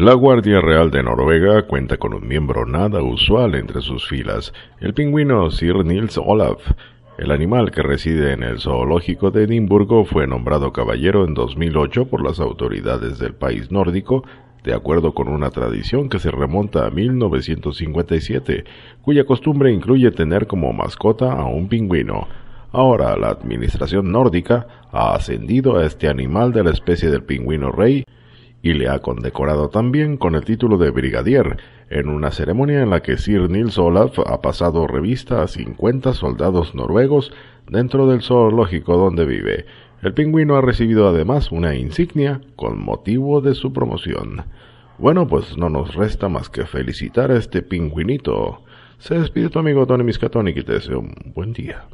La Guardia Real de Noruega cuenta con un miembro nada usual entre sus filas, el pingüino Sir Nils Olaf. El animal que reside en el zoológico de Edimburgo fue nombrado caballero en 2008 por las autoridades del país nórdico, de acuerdo con una tradición que se remonta a 1957, cuya costumbre incluye tener como mascota a un pingüino. Ahora la administración nórdica ha ascendido a este animal de la especie del pingüino rey y le ha condecorado también con el título de brigadier en una ceremonia en la que Sir Nils Olaf ha pasado revista a 50 soldados noruegos dentro del zoológico donde vive. El pingüino ha recibido además una insignia con motivo de su promoción. Bueno, pues no nos resta más que felicitar a este pingüinito. Se despide tu amigo Tony Miscatoni y te deseo un buen día.